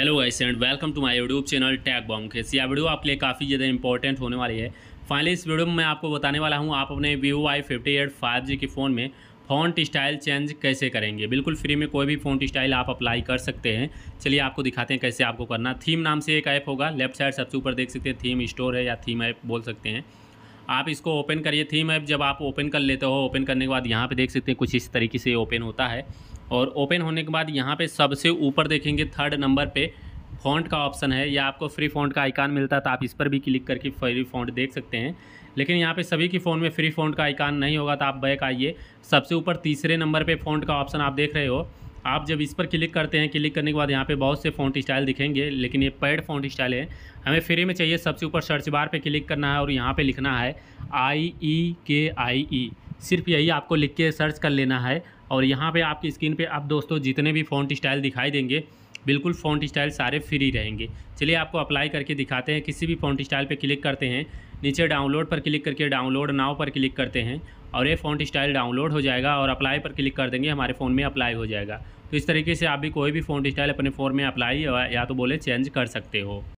hello guys and welcome to my YouTube channel tag बॉम खेस यह वीडियो आपके लिए काफ़ी ज़्यादा इंपॉर्टेंट होने वाली है फाइनली इस वीडियो में मैं आपको बताने वाला हूँ आप अपने Vivo I fifty eight five G के फ़ोन में फ़ॉन्ट स्टाइल चेंज कैसे करेंगे बिल्कुल फ्री में कोई भी फ़ॉन्ट स्टाइल आप अप्लाई कर सकते हैं चलिए आपको दिखाते हैं कैसे आपको करना थीम नाम से एक ऐप होगा लेफ्ट साइड सबसे ऊपर देख सकते हैं थीम स्टोर है या थीम ऐप बोल सकते हैं आप इसको ओपन करिए थीम ऐप जब आप ओपन कर लेते हो ओपन करने के बाद यहाँ पर देख सकते हैं कुछ इस तरीके से ओपन होता है और ओपन होने के बाद यहाँ पे सबसे ऊपर देखेंगे थर्ड नंबर पे फ़ॉन्ट का ऑप्शन है या आपको फ्री फ़ॉन्ट का आइकान मिलता है तो आप इस पर भी क्लिक करके फ्री फ़ॉन्ट देख सकते हैं लेकिन यहाँ पे सभी के फ़ोन में फ्री फ़ॉन्ट का आइकान नहीं होगा तो आप बैक आइए सबसे ऊपर तीसरे नंबर पर फ़ॉन्ट का ऑप्शन आप देख रहे हो आप जब इस पर क्लिक करते हैं क्लिक करने के बाद यहाँ पे बहुत से फ़ॉन्ट स्टाइल दिखेंगे लेकिन ये पेड फ़ॉन्ट स्टाइल है हमें फ्री में चाहिए सबसे ऊपर सर्च बार पर क्लिक करना है और यहाँ पर लिखना है आई ई के आई ई सिर्फ यही आपको लिख के सर्च कर लेना है और यहाँ पे आपकी स्क्रीन पे आप दोस्तों जितने भी फ़ॉन्ट स्टाइल दिखाई देंगे बिल्कुल फ़ॉन्ट स्टाइल सारे फ्री रहेंगे चलिए आपको अप्लाई करके दिखाते हैं किसी भी फ़ॉन्ट स्टाइल पर क्लिक करते हैं नीचे डाउनलोड पर क्लिक करके डाउनलोड नाव पर क्लिक करते हैं और ये फ़ॉन्ट स्टाइल डाउनलोड हो जाएगा और अप्लाई पर क्लिक कर देंगे हमारे फ़ोन में अप्लाई हो जाएगा तो इस तरीके से आप भी कोई भी फ़ॉन्ट स्टाइल अपने फ़ोन में अप्लाई या तो बोले चेंज कर सकते हो